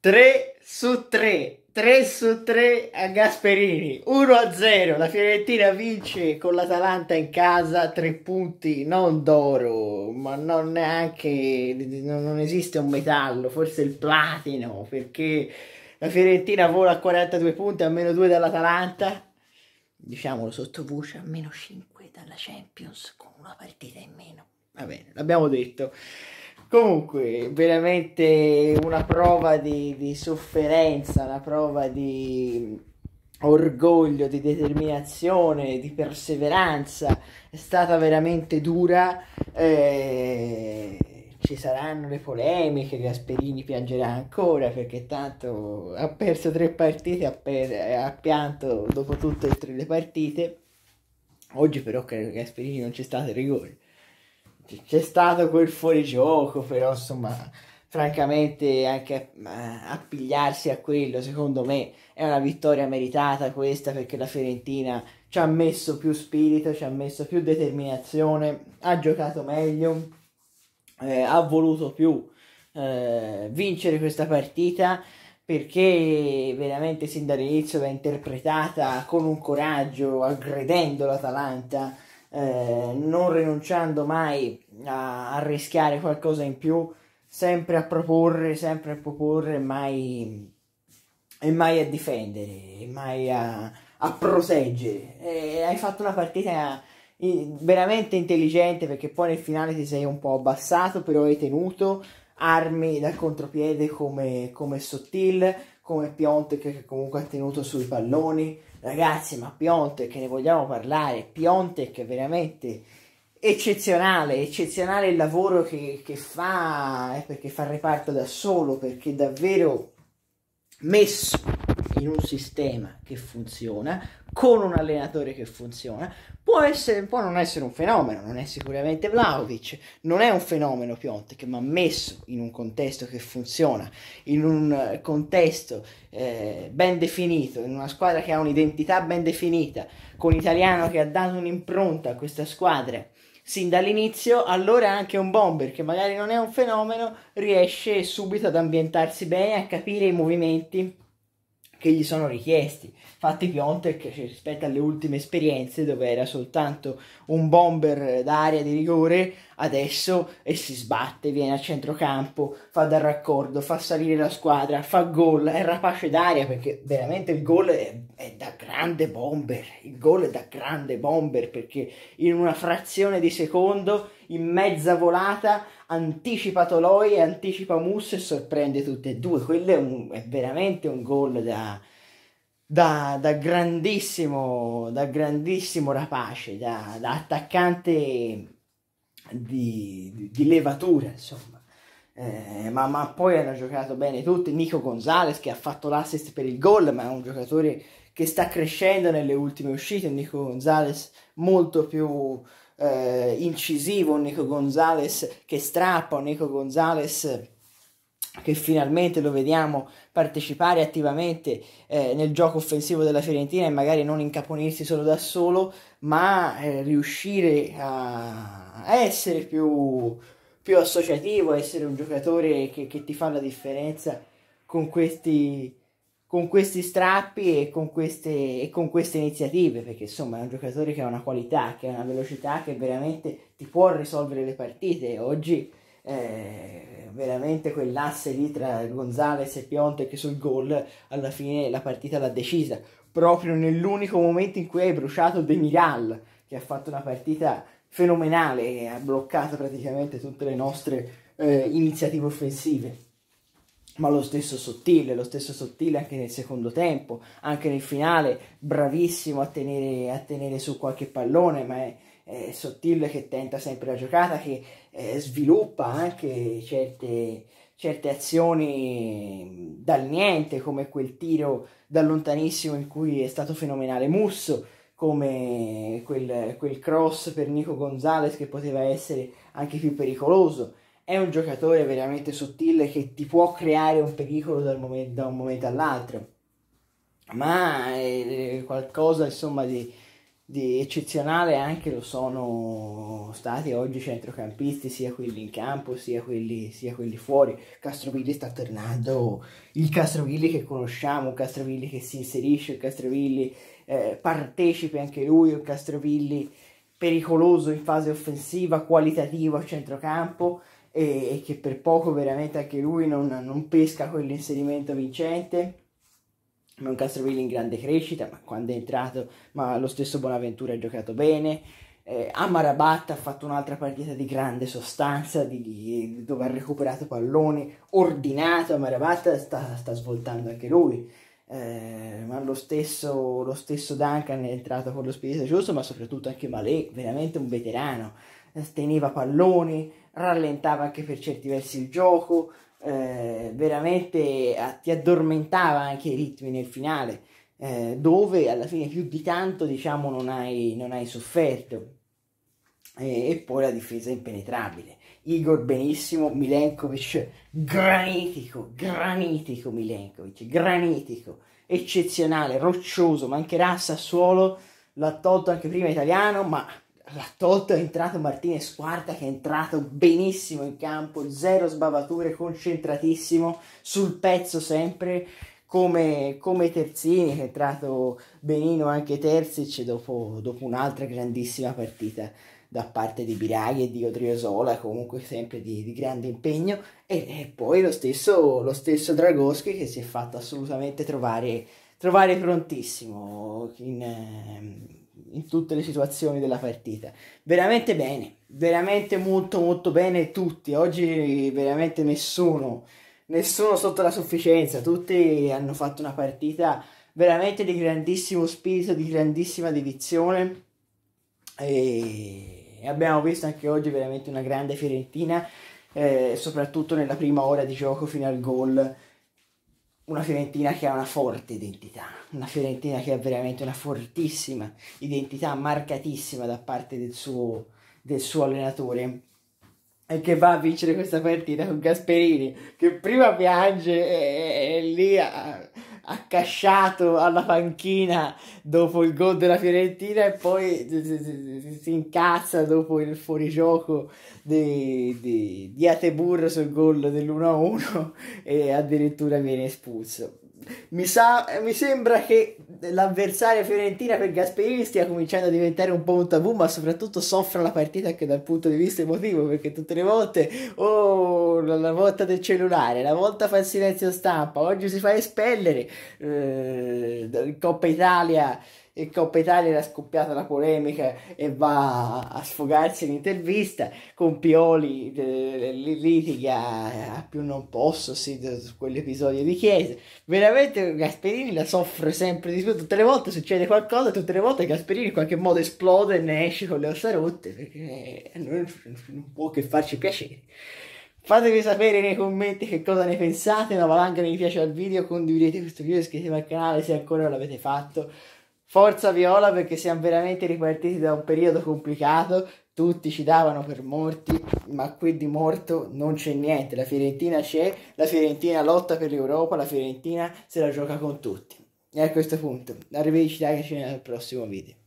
3 su 3, 3 su 3 a Gasperini, 1 a 0, la Fiorentina vince con l'Atalanta in casa, 3 punti non d'oro, ma non neanche, non esiste un metallo, forse il platino, perché la Fiorentina vola a 42 punti, a meno 2 dall'Atalanta, diciamolo sottovoce, a meno 5 dalla Champions, con una partita in meno. Va bene, l'abbiamo detto. Comunque, veramente una prova di, di sofferenza, una prova di orgoglio, di determinazione, di perseveranza. È stata veramente dura. Eh, ci saranno le polemiche, Gasperini piangerà ancora perché tanto ha perso tre partite, ha, per, ha pianto dopo tutte e tre le partite. Oggi però credo che Gasperini non c'è stato il rigore c'è stato quel fuorigioco, però insomma, francamente anche appigliarsi a quello, secondo me, è una vittoria meritata questa perché la Fiorentina ci ha messo più spirito, ci ha messo più determinazione, ha giocato meglio, eh, ha voluto più eh, vincere questa partita perché veramente sin dall'inizio l'ha interpretata con un coraggio, aggredendo l'Atalanta, eh, non rinunciando mai a, a rischiare qualcosa in più, sempre a proporre, sempre a proporre, mai, e mai a difendere, mai a, a proteggere. E hai fatto una partita veramente intelligente perché poi nel finale ti sei un po' abbassato, però hai tenuto armi dal contropiede come, come Sottil, come Piontek che comunque ha tenuto sui palloni. Ragazzi, ma Piontek ne vogliamo parlare, Piontek veramente eccezionale, eccezionale il lavoro che, che fa, eh, perché fa reparto da solo, perché davvero messo in un sistema che funziona, con un allenatore che funziona, può, essere, può non essere un fenomeno, non è sicuramente Vlaovic, non è un fenomeno Piontek, ma messo in un contesto che funziona, in un eh, contesto eh, ben definito, in una squadra che ha un'identità ben definita, con l'italiano che ha dato un'impronta a questa squadra, sin dall'inizio, allora anche un bomber che magari non è un fenomeno riesce subito ad ambientarsi bene, a capire i movimenti che gli sono richiesti. Fatti Piontek che rispetto alle ultime esperienze dove era soltanto un bomber eh, d'aria di rigore, adesso e si sbatte, viene a centrocampo, fa dal raccordo, fa salire la squadra, fa gol, è rapace d'aria perché veramente il gol è, è da grande bomber, il gol è da grande bomber perché in una frazione di secondo, in mezza volata, anticipa Toloi anticipa Mus e sorprende tutte e due. Quello è, un, è veramente un gol da, da, da, grandissimo, da grandissimo rapace, da, da attaccante di, di, di, levatura, insomma. Eh, ma, ma, poi hanno giocato bene tutti. Nico Gonzalez che ha fatto l'assist per il gol, ma è un giocatore che sta crescendo nelle ultime uscite. Nico Gonzalez molto più eh, incisivo, un Nico Gonzalez che strappa, un Nico Gonzalez che finalmente lo vediamo partecipare attivamente eh, nel gioco offensivo della Fiorentina e magari non incaponirsi solo da solo, ma eh, riuscire a essere più, più associativo, essere un giocatore che, che ti fa la differenza con questi con questi strappi e con queste, e con queste iniziative, perché insomma è un giocatore che ha una qualità, che ha una velocità che veramente ti può risolvere le partite. Oggi eh, veramente quell'asse lì tra Gonzales e Pionte che sul gol alla fine la partita l'ha decisa, proprio nell'unico momento in cui hai bruciato De Miral, che ha fatto una partita fenomenale, che ha bloccato praticamente tutte le nostre eh, iniziative offensive ma lo stesso sottile, lo stesso sottile anche nel secondo tempo, anche nel finale, bravissimo a tenere, a tenere su qualche pallone, ma è, è, sottile che tenta sempre la giocata, che eh, sviluppa anche certe, certe azioni dal niente, come quel tiro da lontanissimo in cui è stato fenomenale Musso, come quel, quel cross per Nico Gonzalez che poteva essere anche più pericoloso è un giocatore veramente sottile che ti può creare un pericolo momento, da un momento all'altro, ma è eh, qualcosa insomma di, di, eccezionale anche lo sono stati oggi i centrocampisti, sia quelli in campo sia quelli, sia quelli fuori. Castrovilli sta tornando, il Castrovilli che conosciamo, un Castrovilli che si inserisce, un Castrovilli eh, partecipe anche lui, un Castrovilli pericoloso in fase offensiva, qualitativo a centrocampo e, e che per poco veramente anche lui non, non pesca quell'inserimento vincente ma un Castrovilli in grande crescita, ma quando è entrato, ma lo stesso Bonaventura ha giocato bene. Eh, Amarabatta ha fatto un'altra partita di grande sostanza, di, di, dove ha recuperato palloni, ordinato. Amarabatta sta, sta svoltando anche lui. Eh, ma lo stesso, lo stesso Duncan è entrato con lo spirito giusto, ma soprattutto anche Malé, veramente un veterano. Eh, teneva pallone, rallentava anche per certi versi il gioco, eh, veramente ti addormentava anche i ritmi nel finale, eh, dove alla fine più di tanto diciamo non hai, non hai sofferto. E, e, poi la difesa impenetrabile. Igor benissimo, Milenkovic granitico, granitico Milenkovic, granitico, eccezionale, roccioso, mancherà a Sassuolo, l'ha tolto anche prima italiano, ma l'ha tolto, è entrato Martinez Quarta che è entrato benissimo in campo, zero sbavature, concentratissimo, sul pezzo sempre, come, come Terzini che è entrato benino anche Terzic dopo, dopo un'altra grandissima partita da parte di Biraghi e di Odriozola, comunque sempre di, di grande impegno, e, e, poi lo stesso, lo stesso Dragoschi che si è fatto assolutamente trovare, trovare prontissimo in, ehm, in tutte le situazioni della partita. Veramente bene, veramente molto molto bene tutti. Oggi veramente nessuno, nessuno sotto la sufficienza, tutti hanno fatto una partita veramente di grandissimo spirito, di grandissima dedizione e abbiamo visto anche oggi veramente una grande Fiorentina, eh, soprattutto nella prima ora di gioco fino al gol una Fiorentina che ha una forte identità, una Fiorentina che ha veramente una fortissima identità, marcatissima da parte del suo, del suo allenatore e che va a vincere questa partita con Gasperini che prima piange e, e, e lì a, accasciato alla panchina dopo il gol della Fiorentina e poi si incazza dopo il fuorigioco di, di, di Atebur sul gol dell'1-1 e addirittura viene espulso. Mi, sa, mi sembra che l'avversario fiorentina per Gasperini stia cominciando a diventare un po' un tabù, ma soprattutto soffra la partita anche dal punto di vista emotivo, perché tutte le volte, oh, notturno, la volta del cellulare, la volta fa il silenzio stampa, oggi si fa espellere eh, Coppa Italia e Coppa Italia era scoppiata la polemica e va a sfogarsi in intervista con Pioli eh, litiga a più non posso sì, su quell'episodio di Chiesa veramente Gasperini la soffre sempre di più tutte le volte succede qualcosa tutte le volte Gasperini in qualche modo esplode e ne esce con le ossa rotte perché non, non può che farci piacere Fatemi sapere nei commenti che cosa ne pensate, una valanga mi piace al video, condividete questo video, iscrivetevi al canale se ancora non l'avete fatto. Forza Viola perché siamo veramente ripartiti da un periodo complicato, tutti ci davano per morti, ma qui di morto non c'è niente, la Fiorentina c'è, la Fiorentina lotta per l'Europa, la Fiorentina se la gioca con tutti. E a questo punto, arrivederci vediamo nel prossimo video.